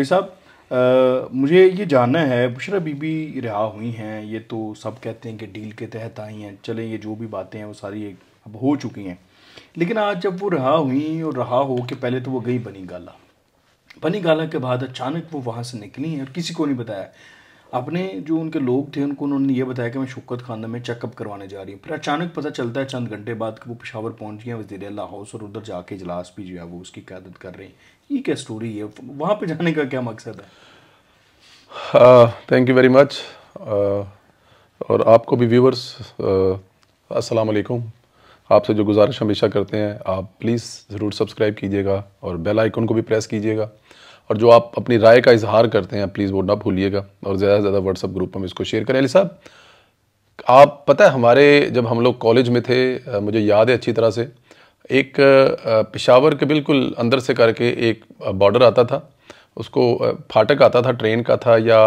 फिर साहब मुझे ये जानना है बुशरा बीबी रिहा हुई हैं ये तो सब कहते हैं कि डील के तहत आई हैं चले ये जो भी बातें हैं वो सारी अब हो चुकी हैं लेकिन आज जब वो रहा हुई और रहा हो कि पहले तो वो गई बनी गाला बनी गाला के बाद अचानक वो वहाँ से निकली हैं और किसी को नहीं बताया अपने जो उनके लोग थे उनको उन्होंने ये बताया कि मैं शुकत खाना में चेकअप करवाने जा रही हूँ फिर अचानक पता चलता है चंद घंटे बाद कि वो पिशावर पहुँच गए वजीर अला हाउस और उधर जाके इजलास भी जो है वो उसकी क्यादत कर रही ये क्या स्टोरी है वहाँ पे जाने का क्या मकसद है थैंक यू वेरी मच और आपको भी व्यूवर्स uh, अस्सलाम वालेकुम आपसे जो गुजारिश हमेशा करते हैं आप प्लीज़ ज़रूर सब्सक्राइब कीजिएगा और बेल आइकन को भी प्रेस कीजिएगा और जो आप अपनी राय का इजहार करते हैं प्लीज़ वो ना भूलिएगा और ज़्यादा से ज़्यादा व्हाट्सअप ग्रुप में इसको शेयर करें अली साहब आप पता है हमारे जब हम लोग कॉलेज में थे uh, मुझे याद है अच्छी तरह से एक पिशावर के बिल्कुल अंदर से करके एक बॉर्डर आता था उसको फाटक आता था ट्रेन का था या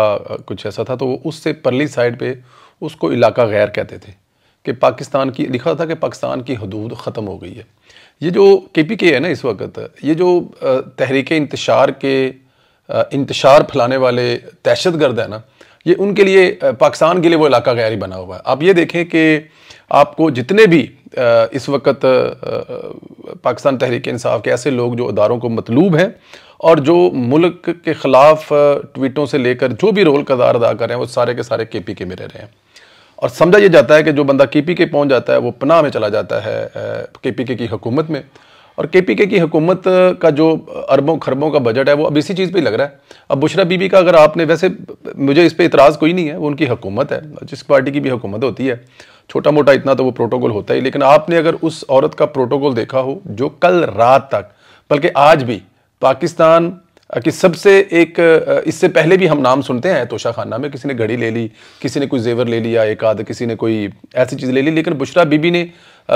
कुछ ऐसा था तो वो उससे परली साइड पे उसको इलाका गैर कहते थे कि पाकिस्तान की लिखा था कि पाकिस्तान की हदूद ख़त्म हो गई है ये जो के पी के है ना इस वक्त ये जो तहरीक इंतशार के इंतशार फैलाने वाले दहशत गर्द है ना ये उनके लिए पाकिस्तान के लिए वो इलाका गैरी बना हुआ है आप ये देखें कि आपको जितने भी इस वक्त पाकिस्तान तहरीक इंसाफ के ऐसे लोग जो अदारों को मतलूब हैं और जो मुल्क के ख़िलाफ़ ट्वीटों से लेकर जो भी रोल कदार अदा कर रहे हैं वो सारे के सारे के पी के में रह रहे हैं और समझा ये जाता है कि जो बंदा के पी के पहुँच जाता है वो पनाह में चला जाता है के पी के की हुकूमत में और के पी के की हुकूमत का जो अरबों खरबों का बजट है वो अब इसी चीज़ पे लग रहा है अब बुशरा बीबी का अगर आपने वैसे मुझे इस पर इतराज़ कोई नहीं है वो उनकी हुकूमत है जिस पार्टी की भी हुकूमत होती है छोटा मोटा इतना तो वो प्रोटोकॉल होता ही लेकिन आपने अगर उस औरत का प्रोटोकॉल देखा हो जो कल रात तक बल्कि आज भी पाकिस्तान कि सबसे एक इससे पहले भी हम नाम सुनते हैं तोशा खाना में किसी ने घड़ी ले ली किसी ने कोई जेवर ले लिया एक आध किसी ने कोई ऐसी चीज़ ले ली लेकिन बुशरा बीबी ने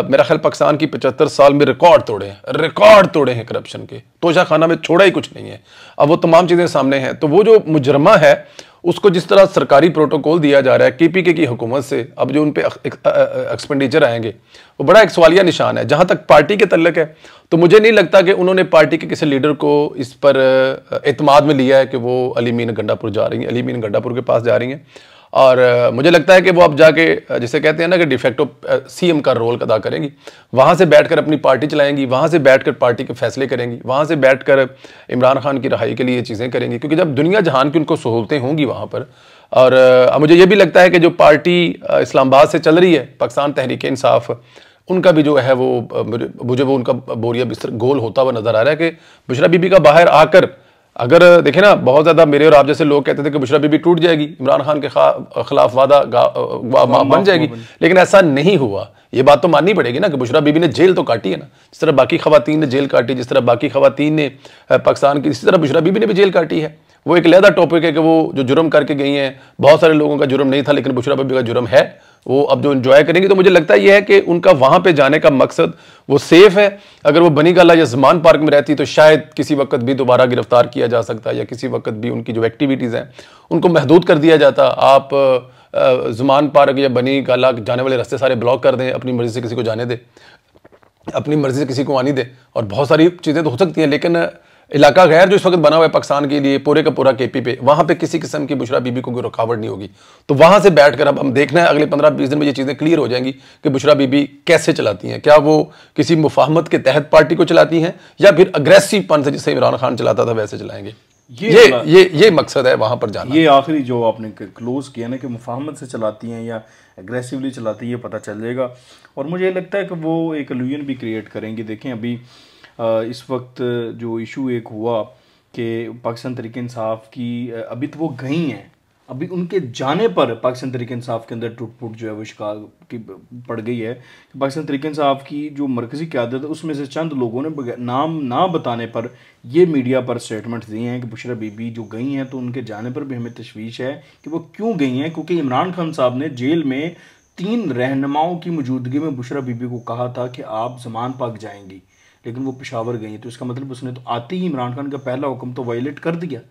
मेरा ख्याल पाकिस्तान की पचहत्तर साल में रिकॉर्ड तोड़े हैं रिकॉर्ड तोड़े हैं करप्शन के तोशा खाना में छोड़ा ही कुछ नहीं है अब वो तमाम चीज़ें सामने हैं तो वो जो मुजरमा है उसको जिस तरह सरकारी प्रोटोकॉल दिया जा रहा है के पी के की हुकूमत से अब जो उन पर एक्सपेंडिचर आएंगे वो बड़ा एक सवालिया निशान है जहाँ तक पार्टी के तल्लक है तो मुझे नहीं लगता कि उन्होंने पार्टी के किसी लीडर को इस पर अतमाद में लिया है कि वो अली मीन गंडापुर जा रही हैं अली मीन गंडापुर के पास जा रही हैं और मुझे लगता है कि वो अब जाके जिसे कहते हैं ना कि डिफेक्टो सीएम का रोल अदा करेंगी वहाँ से बैठकर अपनी पार्टी चलाएंगी वहाँ से बैठकर पार्टी के फैसले करेंगी वहाँ से बैठकर इमरान खान की रहाई के लिए चीज़ें करेंगी क्योंकि जब दुनिया जहान की उनको सहूलतें होंगी वहाँ पर और मुझे ये भी लगता है कि जो पार्टी इस्लामाबाद से चल रही है पाकिस्तान तहरीक इंसाफ उनका भी जो है वो मुझे वो उनका बोरिया बिस्तर गोल होता हुआ नज़र आ रहा है कि बुशरा बीबी का बाहर आकर अगर देखे ना बहुत ज़्यादा मेरे और आप जैसे लोग कहते थे कि बुशरा बीबी टूट जाएगी इमरान खान के खिलाफ वादा बन जाएगी लेकिन ऐसा नहीं हुआ ये बात तो माननी पड़ेगी ना कि बुशरा बीबी ने जेल तो काटी है ना जिस तरह बाकी खातन ने जेल काटी जिस तरह बाकी खवतन ने पाकिस्तान की इसी तरह बुशरा बीबी ने भी जेल काटी है वो एक लहदा टॉपिक है कि वो जो जुर्म करके गई हैं बहुत सारे लोगों का जुर्म नहीं था लेकिन बुशरा बबी का जुर्म है वो अब जो इन्जॉय करेंगी तो मुझे लगता यह ये है कि उनका वहाँ पे जाने का मकसद वो सेफ़ है अगर वो बनी गला या जमान पार्क में रहती तो शायद किसी वक्त भी दोबारा गिरफ्तार किया जा सकता या किसी वक्त भी उनकी जो एक्टिविटीज़ हैं उनको महदूद कर दिया जाता आप जुमान पार्क या बनी गला जाने वाले रास्ते सारे ब्लॉक कर दें अपनी मर्ज़ी से किसी को जाने दें अपनी मर्ज़ी से किसी को आने दें और बहुत सारी चीज़ें तो हो सकती हैं लेकिन इलाका गैर जो इस वक्त बना हुआ है पाकिस्तान के लिए पूरे का पूरा केपी पे वहां पे किसी किस्म की बुशरा बीबी को कोई रुकावट नहीं होगी तो वहां से बैठकर अब हम देखना है अगले पंद्रह बीस दिन में ये चीज़ें क्लियर हो जाएंगी कि बुशरा बीबी कैसे चलाती हैं क्या वो किसी मुफाहमत के तहत पार्टी को चलाती हैं या फिर अग्रेसिव पन से जिससे इमरान खान चलाता था वैसे चलाएंगे ये ये ये, ये मकसद है वहां पर जाना ये आखिरी जो आपने क्लोज किया ना कि मुफाहमत से चलाती हैं या एग्रेसिवली चलाती है ये पता चल जाएगा और मुझे लगता है कि वो एक अलूजन भी क्रिएट करेंगी देखें अभी इस वक्त जो इशू एक हुआ कि पाकिस्तान तरीके इंसाफ की अभी तो वो गई हैं अभी उनके जाने पर पाकिस्तान तरीके इंसाफ के अंदर टूट फूट जो है वो शिकार की पड़ गई है कि पाकिस्तान तरीके इंसाफ की जो मरकज़ी क्यादत है उसमें से चंद लोगों ने नाम ना बताने पर ये मीडिया पर स्टेटमेंट दिए हैं कि बुशरा बीबी जो गई हैं तो उनके जाने पर भी हमें तशवीश है कि वो क्यों गई हैं क्योंकि इमरान खान साहब ने जेल में तीन रहनुमाओं की मौजूदगी में बुशरा बीबी को कहा था कि आप जमान पाक जाएंगी लेकिन वो पिशावर गई तो इसका मतलब उसने तो आते ही इमरान खान का पहला हुक्म तो वायलेट कर दिया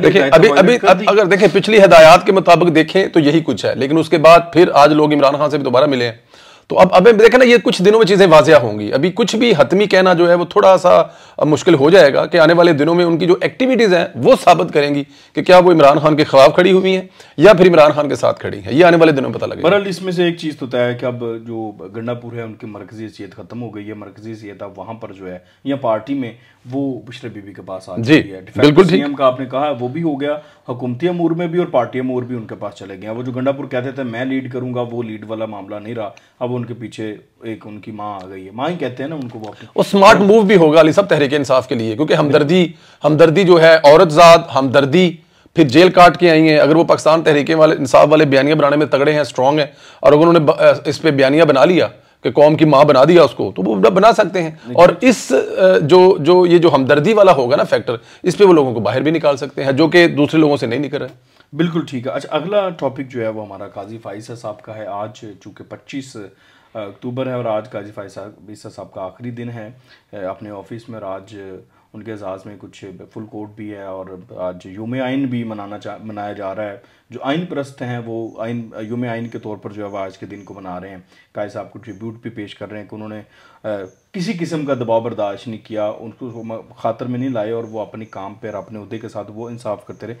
देखिए तो अभी अभी अगर देखें पिछली हदायत के मुताबिक देखें तो यही कुछ है लेकिन उसके बाद फिर आज लोग इमरान खान से भी दोबारा मिले हैं तो अब अब देखें ना ये कुछ दिनों में चीज़ें वाजिया होंगी अभी कुछ भी हतमी कहना जो है वो थोड़ा सा मुश्किल हो जाएगा कि आने वाले दिनों में उनकी जो एक्टिविटीज़ हैं वो साबित करेंगी कि क्या वो इमरान खान के खिलाफ खड़ी हुई हैं या फिर इमरान खान के साथ खड़ी हैं ये आने वाले दिनों में पता लगे बरल इसमें से एक चीज़ तो तय है कि अब जो गन्नापुर है उनकी मरकजी सीत ख़त्म हो गई है मरकजी हैसियत अब वहाँ पर जो है या पार्टी में वो बुशरा बीबी के पास आ जी है बिल्कुल सीएम का आपने कहा वो भी हो गया हुकूमती अमूर में भी और पार्टी अमूर भी उनके पास चले गए वो जो गंडापुर कहते थे मैं लीड करूंगा वो लीड वाला मामला नहीं रहा अब उनके पीछे एक उनकी माँ आ गई है माँ ही कहते हैं ना उनको वो स्मार्ट मूव भी होगा अली सब तहरीके इंसाफ के लिए क्योंकि हमदर्दी हमदर्दी जो है औरतजात हमदर्दी फिर जेल काट के आई हैं अगर वो पाकिस्तान तहरीके वाले इंसाफ वाले बयानियाँ बनाने में तगड़े हैं स्ट्रॉन्ग हैं और अगर उन्होंने इस पर बयानियाँ बना लिया कि कौम की माँ बना दिया उसको तो वो मतलब बना सकते हैं और इस जो जो ये जो हमदर्दी वाला होगा ना फैक्टर इस पर वो लोगों को बाहर भी निकाल सकते हैं जो कि दूसरे लोगों से नहीं निकल रहा बिल्कुल ठीक है अच्छा अगला टॉपिक जो है वो हमारा काजी फाइसा साहब का है आज चूँकि पच्चीस अक्टूबर है और आज काजी फाइसा साहब का आखिरी दिन है अपने ऑफिस में और आज उनके एजाज़ में कुछ फुल कोर्ट भी है और आज योम आइन भी मनाना चाह मनाया जा रहा है जो आइन प्रस्त हैं वो आइन योम आइन के तौर पर जो है वह आज के दिन को मना रहे हैं काय साहब को ट्रिब्यूट भी पेश कर रहे हैं कि उन्होंने किसी किस्म का दबाव बर्दाश्त नहीं किया उनको खातर में नहीं लाए और वो अपने काम पर अपने अहदे के साथ वो इंसाफ करते रहे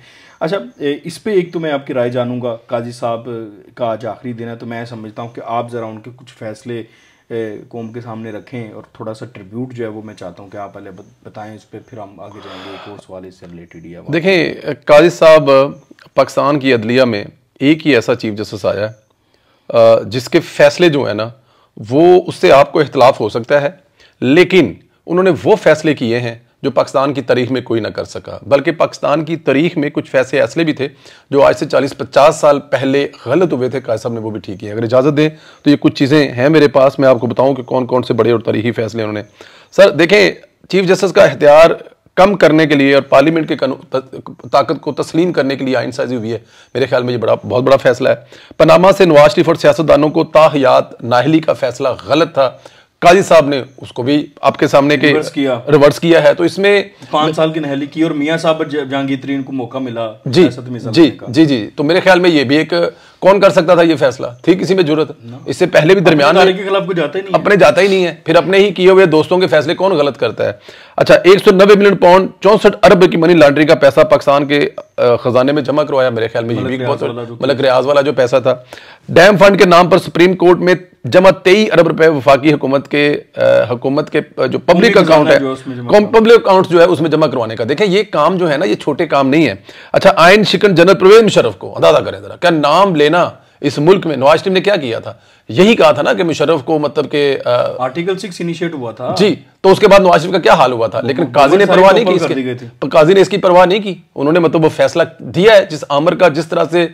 अच्छा इस पर एक तो मैं आपकी राय जानूंगा काजी साहब का आज आखिरी दिन है तो मैं समझता हूँ कि आप ज़रा उनके कुछ फ़ैसले कौम के सामने रखें और थोड़ा सा ट्रिब्यूट जो है वो मैं चाहता हूँ कि आप पहले बताएं इस पर फिर हम आगे जाएंगे कोर्स वाले से रिलेटेड या देखें काजी साहब पाकिस्तान की अदलिया में एक ही ऐसा चीफ जस्टिस आया है जिसके फैसले जो है ना वो उससे आपको इख्तलाफ हो सकता है लेकिन उन्होंने वो फैसले किए हैं जो पाकिस्तान की तारीख में कोई ना कर सका बल्कि पाकिस्तान की तारीख में कुछ फैसले ऐसे भी थे जो आज से 40-50 साल पहले गलत हुए थे काय साहब ने वो भी ठीक किए अगर इजाज़त दें तो ये कुछ चीज़ें हैं मेरे पास मैं आपको बताऊँ कि कौन कौन से बड़े और तारीखी फैसले उन्होंने सर देखें चीफ जस्टिस का अहतियार कम करने के लिए और पार्लियामेंट के ताकत को तस्लीम करने के लिए आइन साजी हुई है मेरे ख्याल में ये बड़ा बहुत बड़ा फैसला है पनामा से नवाज शरीफ और सियासतदानों को ताहयात नाहली का फैसला गलत था काजी साहब ने उसको भी आपके सामने के रिवर्स किया रिवर्स किया है तो इसमें पांच साल की नहली की और मियाँ साहब जहांगीर तरीन को मौका मिला जी जी जी जी तो मेरे ख्याल में ये भी एक कौन कर सकता था ये फैसला थी किसी में जरूरत इससे पहले भी दरमियान के खिलाफ कुछ जाता ही नहीं अपने जाता ही नहीं है फिर अपने ही किए हुए दोस्तों के फैसले कौन गलत करता है अच्छा एक सौ नब्बे मिलियन पाउंड चौसठ अरब की मनी लॉन्ड्री का पैसा पाकिस्तान के खजाने में जमा करवाया मेरे ख्याल में ये भी बहुत मलक रियाज वाला जो पैसा था डैम फंड के नाम पर सुप्रीम कोर्ट में जमा तेईस अरब रुपए वफाकी हुकूमत के हुकूमत के जो पब्लिक अकाउंट है पब्लिक अकाउंट जो है उसमें जमा करवाने का देखें ये काम जो है ना ये छोटे काम नहीं है अच्छा आयन शिकन जनरल प्रवेद मुशरफ को अदादा करें जरा क्या नाम ले देना इस मुल्क में नवाज शरीफ ने क्या किया था यही कहा था ना कि मुशरफ को मतलब के आ, आर्टिकल सिक्स इनिशिएट हुआ था जी तो उसके बाद नवाज शरीफ का क्या हाल हुआ था लेकिन काजी ने परवाह नहीं की इसकी काजी ने इसकी परवाह नहीं की उन्होंने मतलब वो फैसला दिया है जिस आमर का जिस तरह से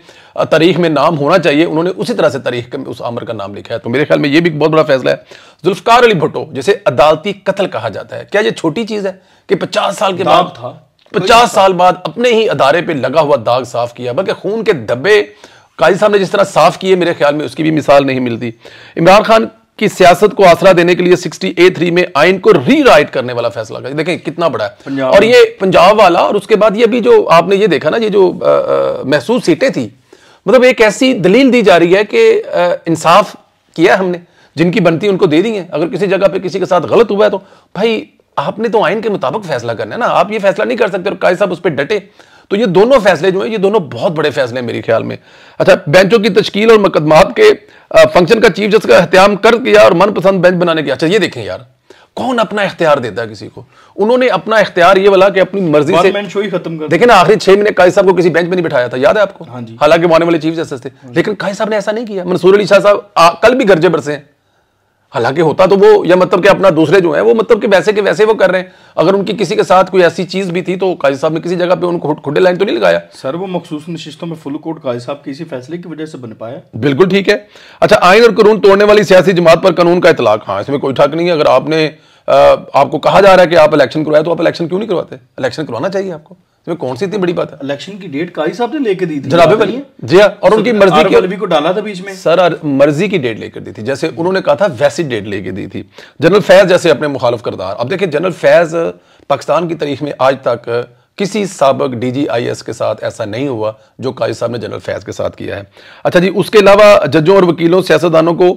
तारीख में नाम होना चाहिए उन्होंने उसी तरह से तारीख उस आमर का नाम लिखा है तो मेरे ख्याल में यह भी बहुत बड़ा फैसला है जुल्फकार अली भुट्टो जिसे अदालती कत्ल कहा जाता है क्या यह छोटी चीज है कि पचास साल के बाद था पचास साल बाद अपने ही अदारे पर लगा हुआ दाग साफ किया बल्कि खून के दबे काजी साहब ने जिस तरह साफ किए मेरे ख्याल में उसकी भी मिसाल नहीं मिलती इमरान खान की सियासत को आसरा देने के लिए सिक्सटी ए थ्री में आइन को री राइट करने वाला फैसला कर देखें कितना बड़ा है और ये पंजाब वाला और उसके बाद ये भी जो आपने ये देखा ना ये जो महसूस सीटें थी मतलब एक ऐसी दलील दी जा रही है कि इंसाफ किया हमने जिनकी बनती उनको दे दी है अगर किसी जगह पे किसी के साथ गलत हुआ है तो भाई आपने तो आइन के मुताबिक फैसला करना है ना आप ये फैसला नहीं कर सकते और काजी साहब उस पर डटे तो ये दोनों फैसले जो हैं ये दोनों बहुत बड़े फैसले हैं मेरे ख्याल में अच्छा बेंचों की तश्कील और मुकदमात के फंक्शन का चीफ जस्टिस का अहतमाम कर दिया और मनपसंद बेंच बनाने किया अच्छा ये देखें यार कौन अपना इख्तियार देता है किसी को उन्होंने अपना इख्तियार ये वाला कि अपनी मर्जी से खत्म कर देखिए ना आखिरी छह महीने काजी साहब को किसी बेंच में नहीं बिठाया था याद है आपको हाँ हालांकि वो आने वाले चीफ जस्टिस थे हाँ लेकिन काजी साहब ने ऐसा नहीं किया मंसूर अली शाह साहब कल भी गर्जे बरसे हैं हालांकि होता तो वो या मतलब कि अपना दूसरे जो है वो मतलब कि वैसे के वैसे वो कर रहे हैं अगर उनकी किसी के साथ कोई ऐसी चीज भी थी तो काजी साहब ने किसी जगह पे उनको खुडे लाइन तो नहीं लगाया सर वो मखसूस नशिस्तों में फुल कोर्ट काजी साहब के इसी फैसले की वजह से बन पाया बिल्कुल ठीक है अच्छा आइन और कानून तोड़ने वाली सियासी जमात पर कानून का इतलाक हाँ इसमें कोई ठक नहीं है अगर आपने आपको कहा जा रहा है कि आप इलेक्शन करवाए तो आप इलेक्शन क्यों नहीं करवाते इलेक्शन करवाना चाहिए आपको इसमें कौन सी इतनी बड़ी बात है इलेक्शन की डेट काजी साहब ने लेके दी थी जनाबे वाली जी हाँ और उनकी मर्जी की अलवी को डाला था बीच में सर मर्जी की डेट लेकर दी थी जैसे उन्होंने कहा था वैसी डेट लेके दी थी जनरल फैज जैसे अपने मुखालफ करदार अब देखिए जनरल फैज पाकिस्तान की तारीख में आज तक किसी सबक डीजीआईएस के साथ ऐसा नहीं हुआ जो काजी साहब ने जनरल फैज के साथ किया है अच्छा जी उसके अलावा जजों और वकीलों सियासतदानों को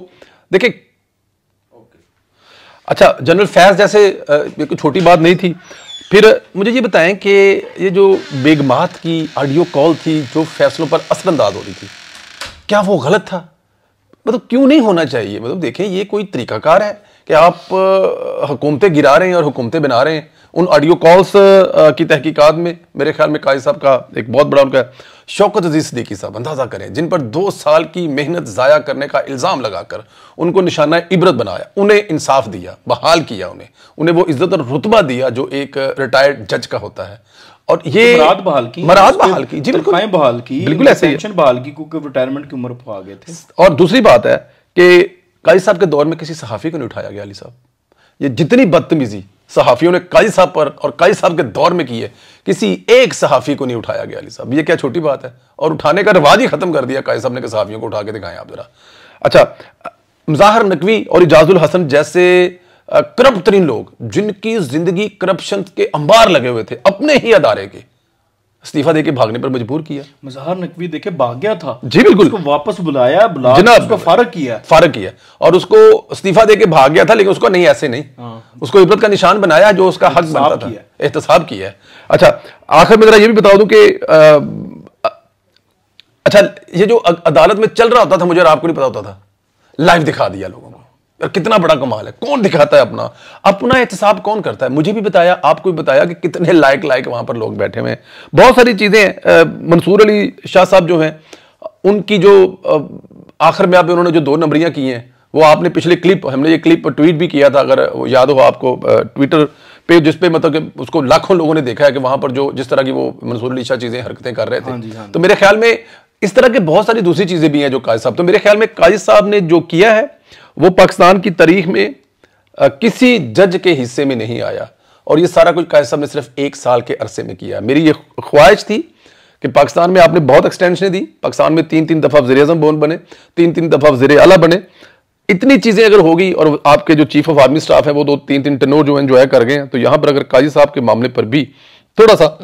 देखिए अच्छा जनरल फैज जैसे छोटी बात नहीं थी फिर मुझे ये बताएं कि ये जो बेगमात की ऑडियो कॉल थी जो फैसलों पर असरअंदाज हो रही थी क्या वो गलत था मतलब क्यों नहीं होना चाहिए मतलब देखें ये कोई तरीकाकार है कि आप हुकूमतें गिरा रहे हैं और हुकूमतें बना रहे हैं उन ऑडियो कॉल्स की तहकीकात में मेरे ख्याल में काजी साहब का एक बहुत बड़ा उनका शौकत अजीज सदीकी साहब अंदाज़ा करें जिन पर दो साल की मेहनत ज़ाया करने का इल्ज़ाम लगाकर उनको निशाना इबरत बनाया उन्हें इंसाफ दिया बहाल किया उन्हें उन्हें वो इज्जत और रुतबा दिया जो एक रिटायर्ड जज का होता है और ये तो मराद बहाल की मराद बहाल की जी बिल्कुल बहाल की बिल्कुल ऐसे बहाल की क्योंकि रिटायरमेंट की उम्र आ गए थे और दूसरी बात है कि काजी साहब के दौर में किसी सहाफ़ी को नहीं उठाया गया अली साहब ये जितनी बदतमीजी सहाफ़ियों ने काजी साहब पर और काजी साहब के दौर में किए किसी एक सहाफ़ी को नहीं उठाया गया अली साहब ये क्या छोटी बात है और उठाने का रिवाज ही ख़त्म कर दिया काजी साहब ने सहाफ़ियों को उठा के दिखाएं आप ज़रा अच्छा मुजाहर नकवी और इजाजुल हसन जैसे करप्ट तरीन लोग जिनकी ज़िंदगी करप्शन के अंबार लगे हुए थे अपने ही अदारे के इस्तीफा देके भागने पर मजबूर किया मजहार नकवी देखे भाग गया था जी बिल्कुल उसको वापस बुलाया बुलाया उसको फारक किया फारक किया और उसको इस्तीफा देके भाग गया था लेकिन उसको नहीं ऐसे नहीं हाँ। उसको इबरत का निशान बनाया जो उसका हक बनता था एहतसाब किया अच्छा आखिर में जरा ये भी बता दूं कि अच्छा ये जो अदालत में चल रहा होता था मुझे आपको नहीं पता होता था लाइव दिखा दिया लोगों को यार कितना बड़ा कमाल है कौन दिखाता है अपना अपना एहतसाब कौन करता है मुझे भी बताया आपको भी बताया कि कितने लायक लायक वहां पर लोग बैठे हुए हैं बहुत सारी चीज़ें मंसूर अली शाह साहब जो हैं उनकी जो आखिर में आप उन्होंने जो दो नंबरियां की हैं वो आपने पिछले क्लिप हमने ये क्लिप ट्वीट भी किया था अगर याद हो आपको ट्विटर पे जिस पे मतलब कि उसको लाखों लोगों ने देखा है कि वहां पर जो जिस तरह की वो मंसूर अली शाह चीज़ें हरकतें कर रहे थे हाँ जी, हाँ तो जी। तो मेरे ख्याल में इस तरह के बहुत सारी दूसरी चीज़ें भी हैं जो काजी साहब तो मेरे ख्याल में काजी साहब ने जो किया है वो पाकिस्तान की तारीख में किसी जज के हिस्से में नहीं आया और ये सारा कुछ काजी साहब ने सिर्फ एक साल के अरसे में किया मेरी ये ख्वाहिश थी कि पाकिस्तान में आपने बहुत एक्सटेंशन दी पाकिस्तान में तीन तीन दफ़ा वजे अजम बोन बने तीन तीन दफ़ा वजे अला बने इतनी चीज़ें अगर होगी और आपके जो चीफ ऑफ आर्मी स्टाफ है वो दो तीन तीन टनोर जो एंजॉय कर गए हैं तो यहां पर अगर काजी साहब के मामले पर भी थोड़ा सा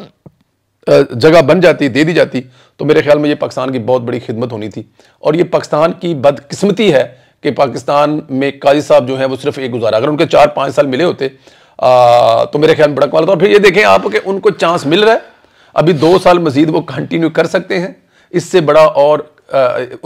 जगह बन जाती दे दी जाती तो मेरे ख्याल में ये पाकिस्तान की बहुत बड़ी खिदमत होनी थी और ये पाकिस्तान की बदकिस्मती है कि पाकिस्तान में काजी साहब जो है वो सिर्फ एक गुजारा अगर उनके चार पाँच साल मिले होते आ, तो मेरे ख्याल में बड़ा कमाल था और फिर ये देखें आप कि उनको चांस मिल रहा है अभी दो साल मजीद वो कंटिन्यू कर सकते हैं इससे बड़ा और आ,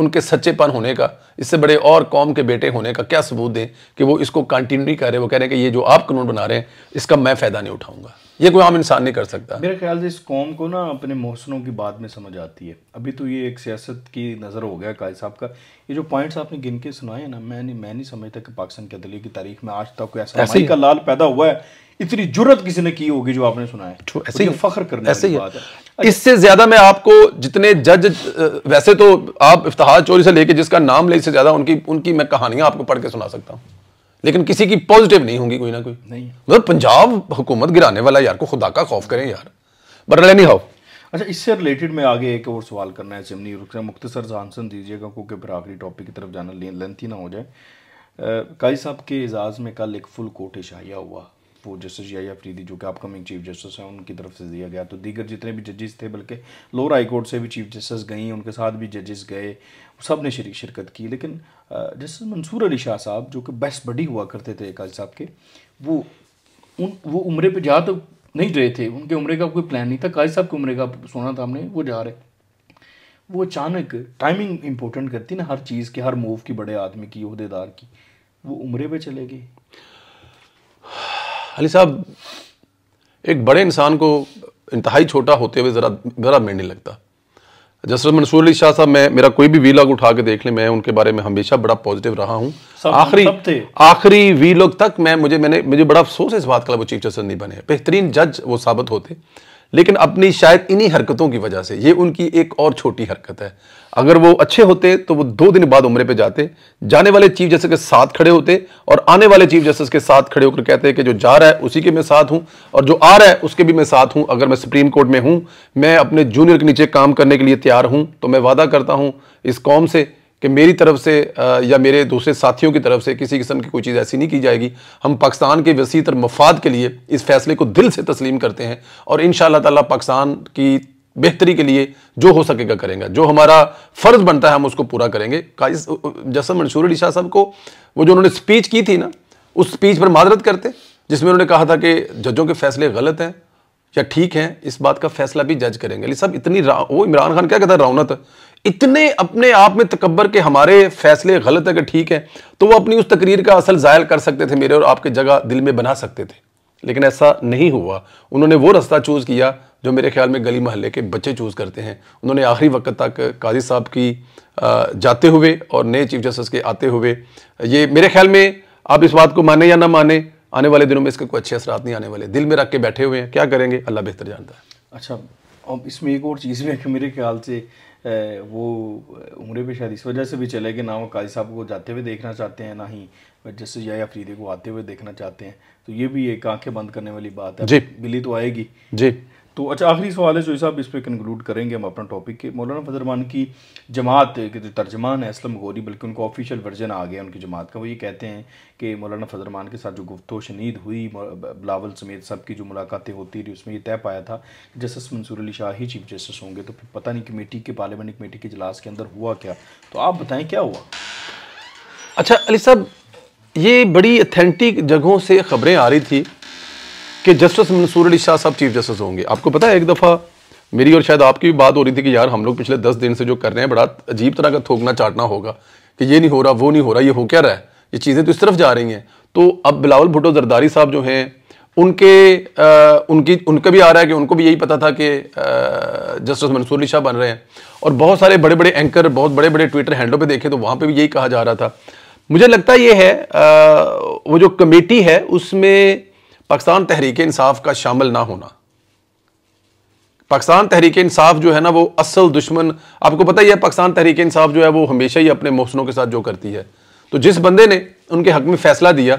उनके सच्चेपन होने का इससे बड़े और कौम के बेटे होने का क्या सबूत दें कि वो इसको कंटिन्यू नहीं कर रहे वो कह रहे हैं कि ये जो आप कानून बना रहे हैं इसका मैं फ़ायदा नहीं उठाऊँगा ये कोई आम इंसान नहीं कर सकता मेरे ख्याल से इस कौम को ना अपने मौसमों की बात में समझ आती है अभी तो ये एक सियासत की नज़र हो गया कायद साहब का ये जो पॉइंट्स आपने गिन के सुनाए ना मैं नहीं मैं नहीं समझता कि पाकिस्तान के अदलिया की तारीख में आज तक कोई ऐसा ऐसे का लाल पैदा हुआ है इतनी जरूरत किसी ने की होगी जो आपने सुनाया तो ऐसे ही फख्र करने ऐसे ही बात है अच्छा। इससे ज्यादा मैं आपको जितने जज वैसे तो आप इफ्तार चोरी से लेके जिसका नाम ले इससे ज्यादा उनकी उनकी मैं कहानियां आपको पढ़ के सुना सकता हूँ लेकिन किसी की पॉजिटिव नहीं होंगी कोई ना कोई नहीं मतलब पंजाब हुकूमत गिराने वाला यार को खुदा का खौफ करें यार बट एनी हाउ अच्छा इससे रिलेटेड मैं आगे एक और सवाल करना है सिमनी मुख्तसर जानसन दीजिएगा क्योंकि फिर आखिरी टॉपिक की तरफ जाना लेंथी ना हो जाए काई साहब के एजाज़ में कल एक फुल कोर्ट इशाया हुआ वो जस्टिस या अफरीदी जो कि अपकमिंग चीफ जस्टिस हैं उनकी तरफ से दिया गया तो दीगर जितने भी जजेस थे बल्कि लोअर हाई कोर्ट से भी चीफ जस्टिस गई उनके साथ भी जजेस गए सब ने शरीक शिरकत की लेकिन जस्टिस मंसूर अली शाह साहब जो कि बेस्ट बडी हुआ करते थे काजी साहब के वो उन वो उम्र पर जा तो नहीं रहे थे उनके उम्र का कोई प्लान नहीं था काज साहब की उम्र का सोना था हमने वो जा रहे वो अचानक टाइमिंग इंपॉर्टेंट करती ना हर चीज़ की हर मूव की बड़े आदमी की अहदेदार की वो उम्र पर चले गए अली साहब एक बड़े इंसान को इंतहाई छोटा होते हुए ज़रा ज़रा मैं नहीं लगता जसरत मंसूर अली शाह साहब मैं मेरा कोई भी वीलॉग उठा के देख ले मैं उनके बारे में हमेशा बड़ा पॉजिटिव रहा हूँ आखिरी आखिरी वीलॉग तक मैं मुझे मैंने मुझे बड़ा अफसोस है इस बात का वो चीफ जस्टिस नहीं बने बेहतरीन जज वो साबित होते लेकिन अपनी शायद इन्हीं हरकतों की वजह से ये उनकी एक और छोटी हरकत है अगर वो अच्छे होते तो वो दो दिन बाद उम्र पे जाते जाने वाले चीफ जस्टिस के साथ खड़े होते और आने वाले चीफ जस्टिस के साथ खड़े होकर कहते कि जो जा रहा है उसी के मैं साथ हूँ और जो आ रहा है उसके भी मैं साथ हूँ अगर मैं सुप्रीम कोर्ट में हूँ मैं अपने जूनियर के नीचे काम करने के लिए तैयार हूँ तो मैं वादा करता हूँ इस कौम से कि मेरी तरफ से या मेरे दूसरे साथियों की तरफ से किसी किस्म की कोई चीज़ ऐसी नहीं की जाएगी हम पाकिस्तान के वसी तर मफाद के लिए इस फैसले को दिल से तस्लीम करते हैं और इन ताला पाकिस्तान की बेहतरी के लिए जो हो सकेगा करेंगे जो हमारा फ़र्ज़ बनता है हम उसको पूरा करेंगे काज जसम मंशूर अली शाह साहब को वो जो उन्होंने स्पीच की थी ना उस स्पीच पर मादरत करते जिसमें उन्होंने कहा था कि जजों के फैसले गलत हैं या ठीक हैं इस बात का फैसला भी जज करेंगे साहब इतनी वो इमरान खान क्या कहता है रौनत इतने अपने आप में तकबर के हमारे फैसले गलत है कि ठीक है तो वो अपनी उस तकरीर का असल ज़ायल कर सकते थे मेरे और आपके जगह दिल में बना सकते थे लेकिन ऐसा नहीं हुआ उन्होंने वो रास्ता चूज़ किया जो मेरे ख्याल में गली महल्ले के बच्चे चूज़ करते हैं उन्होंने आखिरी वक्त तक काजी साहब की जाते हुए और नए चीफ जस्टिस के आते हुए ये मेरे ख्याल में आप इस बात को माने या ना माने आने वाले दिनों में इसके कोई अच्छे असरात नहीं आने वाले दिल में रख के बैठे हुए हैं क्या करेंगे अल्लाह बेहतर जानता है अच्छा अब इसमें एक और चीज़ भी है कि मेरे ख्याल से वो उम्र पे शायद इस वजह से भी चले गए ना वो काजी साहब को जाते हुए देखना चाहते हैं ना ही जैसे या अफरीदे को आते हुए देखना चाहते हैं तो ये भी एक आंखें बंद करने वाली बात है जी बिली तो आएगी जी तो अच्छा आखिरी सवाल है जो साहब इस पर कंक्लूड करेंगे हम अपना टॉपिक के मौलाना फजरमान की जमात के जो तर्जमान है असलम गोरी बल्कि उनका ऑफिशियल वर्जन आ गया उनकी जमात का वो ये कहते हैं कि मौलाना फजरमान के साथ जो गुफ्तो शनीद हुई बिलावल समेत सब की जो मुलाकातें होती रही उसमें ये तय पाया था कि जस्टिस मंसूर अली शाह ही चीफ जस्टिस होंगे तो फिर पता नहीं कमेटी के पार्लियामेंट कमेटी के इजलास के अंदर हुआ क्या तो आप बताएं क्या हुआ अच्छा अली साहब ये बड़ी अथेंटिक जगहों से खबरें आ रही थी कि जस्टिस मंसूर अली शाह साहब चीफ जस्टिस होंगे आपको पता है एक दफ़ा मेरी और शायद आपकी भी बात हो रही थी कि यार हम लोग पिछले दस दिन से जो कर रहे हैं बड़ा अजीब तरह का थोकना चाटना होगा कि ये नहीं हो रहा वो नहीं हो रहा ये हो क्या रहा है ये चीज़ें तो इस तरफ जा रही हैं तो अब बिलावल भुटो जरदारी साहब जो हैं उनके आ, उनकी उनका भी आ रहा है कि उनको भी यही पता था कि जस्टिस मंसूर अली शाह बन रहे हैं और बहुत सारे बड़े बड़े एंकर बहुत बड़े बड़े ट्विटर हैंडलों पर देखें तो वहाँ पर भी यही कहा जा रहा था मुझे लगता ये है आ, वो जो कमेटी है उसमें पाकिस्तान तहरीक इंसाफ का शामिल ना होना पाकिस्तान तहरीक इंसाफ जो है ना वो असल दुश्मन आपको पता ही है पाकिस्तान तहरीक इंसाफ जो है वो हमेशा ही अपने मोहसनों के साथ जो करती है तो जिस बंदे ने उनके हक में फैसला दिया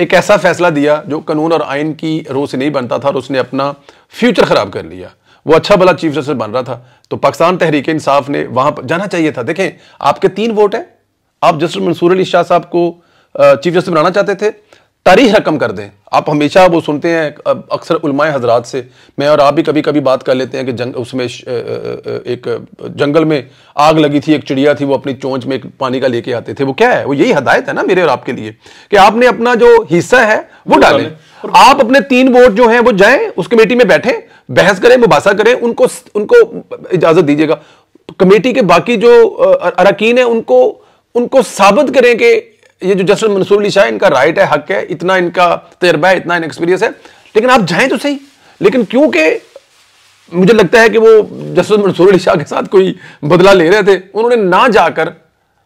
एक ऐसा फैसला दिया जो कानून और आइन की रोह से नहीं बनता था और उसने अपना फ्यूचर ख़राब कर लिया वो अच्छा भला चीफ जस्टिस बन रहा था तो पाकिस्तान तहरीक इंसाफ ने वहां पर जाना चाहिए था देखें आपके तीन वोट हैं आप जस्टिस मंसूर अली शाह साहब को चीफ जस्टिस बनाना चाहते थे तारीख रकम कर दें आप हमेशा वो सुनते हैं अक्सर उलमाए हजरात से मैं और आप भी कभी कभी बात कर लेते हैं कि जंग उसमें एक जंगल में आग लगी थी एक चिड़िया थी वो अपनी चोंच में एक पानी का लेके आते थे वो क्या है वो यही हदायत है ना मेरे और आपके लिए कि आपने अपना जो हिस्सा है वो डालें आप अपने तीन वोट जो हैं वो जाएं उस कमेटी में बैठें बहस करें मुबासा करें उनको उनको इजाजत दीजिएगा कमेटी के बाकी जो अरकान है उनको उनको साबित करें कि ये जो जस्टिस मंसूर अली शाह इनका राइट है हक है इतना इनका तजर्बा है इतना इन एक्सपीरियंस है लेकिन आप जाएं तो सही लेकिन क्योंकि मुझे लगता है कि वो जस्टिस मंसूर अली शाह के साथ कोई बदला ले रहे थे उन्होंने ना जाकर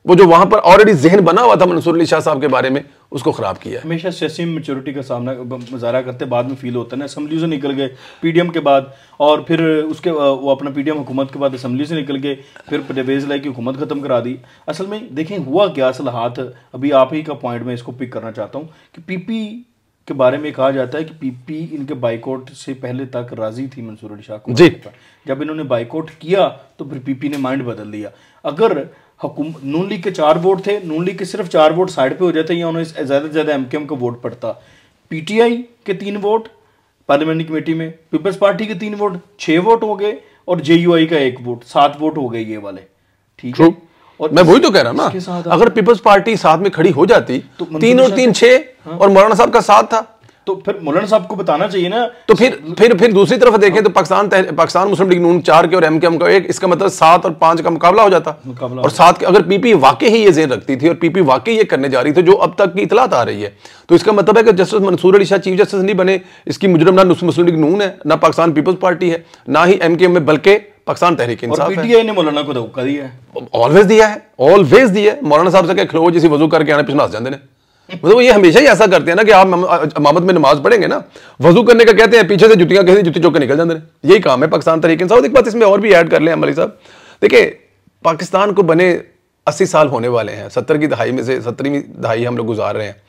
वो जो वहां पर ऑलरेडी जहन बना हुआ था मंसूर अली शाह साहब के बारे में उसको खराब किया हमेशा सियासी मेचोरिटी का सामना मुजाहरा करते बाद में फील होता है ना असम्बली से निकल गए पीडीएम के बाद और फिर उसके वो अपना पीडीएम हुकूमत के बाद असम्बली से निकल गए फिर परवेज लाई की हुकूमत ख़त्म करा दी असल में देखें हुआ क्या असल हाथ अभी आप ही का पॉइंट मैं इसको पिक करना चाहता हूँ कि पीपी के बारे में कहा जाता है कि पीपी इनके बाइकआउट से पहले तक राजी थी मंसूर अली शाह को जब इन्होंने बाइकआउट किया तो फिर पीपी ने माइंड बदल दिया अगर नून लीग के चार वोट थे नून लीग के सिर्फ चार वोट साइड पे हो जाते या उन्हें ज़्यादा से ज़्यादा एम का वोट पड़ता पीटीआई के तीन वोट पार्लियामेंट्री कमेटी में पीपल्स पार्टी के तीन वोट छः वोट हो गए और जे का एक वोट सात वोट हो गए ये वाले ठीक है और मैं वही तो कह रहा हूँ ना अगर पीपल्स पार्टी साथ में खड़ी हो जाती तो तीन और तीन छः हाँ। और मौलाना साहब का साथ था तो फिर मुलन साहब को बताना चाहिए ना तो फिर फिर फिर दूसरी तरफ देखें तो पाकिस्तान पाकिस्तान मुस्लिम लीग नून चार के और एम के एम का एक इसका मतलब सात और पांच का मुकाबला हो जाता मुकाबला और सात अगर पीपी वाकई ही ये जेन रखती थी और पीपी वाकई ये करने जा रही थी जो अब तक की इतलात आ रही है तो इसका मतलब है कि justice Mansoor Ali Shah chief justice नहीं बने इसकी मुजरम ना मुस्लिम लीग नून है ना पाकिस्तान पीपल्स पार्टी है ना ही एम के एम में बल्कि पाकिस्तान तहरीक इंसाफ पीटीआई ने मौलाना को धोखा दिया है ऑलवेज दिया है ऑलवेज दिया है मौलाना साहब से खलो जिस वजू करके आने पिछले हंस जाते हैं मतलब ये हमेशा ही ऐसा करते हैं ना कि आप इमामत में नमाज पढ़ेंगे ना वजू करने का कहते हैं पीछे से जुतियां हैं जुती चौके निकल जाते हैं यही काम है पाकिस्तान तरीके साहब एक बात इसमें और भी ऐड कर लें अमली साहब देखिए पाकिस्तान को बने अस्सी साल होने वाले हैं सत्तर की दहाई में से सत्तरवीं दहाई हम लोग गुजार रहे हैं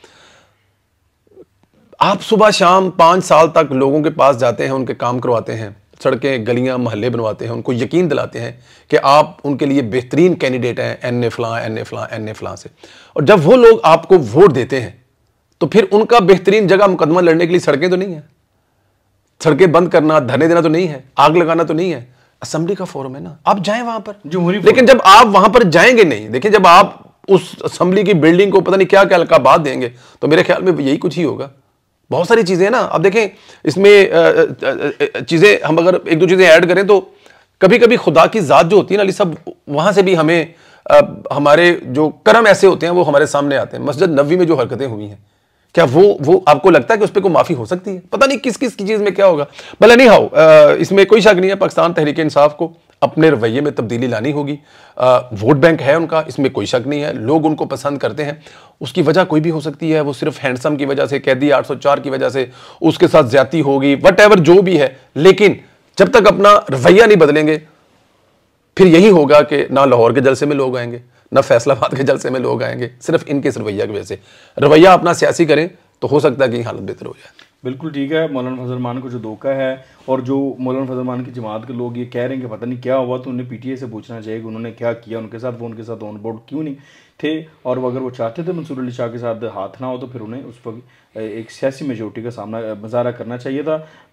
आप सुबह शाम पाँच साल तक लोगों के पास जाते हैं उनके काम करवाते हैं सड़कें गलियां महल्ले बनवाते हैं उनको यकीन दिलाते हैं कि आप उनके लिए बेहतरीन कैंडिडेट हैं एन ए फलां एन ए फलां एन ए फलां से और जब वो लोग आपको वोट देते हैं तो फिर उनका बेहतरीन जगह मुकदमा लड़ने के लिए सड़कें तो नहीं हैं सड़कें बंद करना धरने देना तो नहीं है आग लगाना तो नहीं है असेंबली का फोरम है ना आप जाएं वहां पर जमहूरी लेकिन जब आप वहां पर जाएंगे नहीं देखिए जब आप उस असेंबली की बिल्डिंग को पता नहीं क्या क्या अलकाबाद देंगे तो मेरे ख्याल में यही कुछ ही होगा बहुत सारी चीज़ें हैं ना अब देखें इसमें चीज़ें हम अगर एक दो चीज़ें ऐड करें तो कभी कभी खुदा की ज़ात जो होती है ना अली सब वहां से भी हमें आ, हमारे जो कर्म ऐसे होते हैं वो हमारे सामने आते हैं मस्जिद नबी में जो हरकतें हुई हैं क्या वो वो आपको लगता है कि उस पर कोई माफ़ी हो सकती है पता नहीं किस किस की चीज़ में क्या होगा भले नहीं हाउ इसमें कोई शक नहीं है पाकिस्तान तहरीक इंसाफ को अपने रवैये में तब्दीली लानी होगी वोट बैंक है उनका इसमें कोई शक नहीं है लोग उनको पसंद करते हैं उसकी वजह कोई भी हो सकती है वो सिर्फ हैंडसम की वजह से कैदी 804 की वजह से उसके साथ ज्यादा होगी वट जो भी है लेकिन जब तक अपना रवैया नहीं बदलेंगे फिर यही होगा कि ना लाहौर के जलसे में लोग आएंगे ना फैसलाबाद के जलसे में लोग आएंगे सिर्फ इनके इस रवैया की वजह से रवैया अपना सियासी करें तो हो सकता है कि हालत बेहतर हो जाए बिल्कुल ठीक है मौलाना फजलमान को जो धोखा है और जो मौलाना फजलमान की जमात के लोग ये कह रहे हैं कि पता नहीं क्या हुआ तो उन्हें पीटीए से पूछना चाहिए कि उन्होंने क्या किया उनके साथ वो उनके साथ ऑन बोर्ड क्यों नहीं थे और अगर वो चाहते थे मंसूर अली शाह के साथ हाथ ना हो तो फिर उन्हें उस पर एक सियासी मेजोरिटी का सामना मजारा करना चाहिए था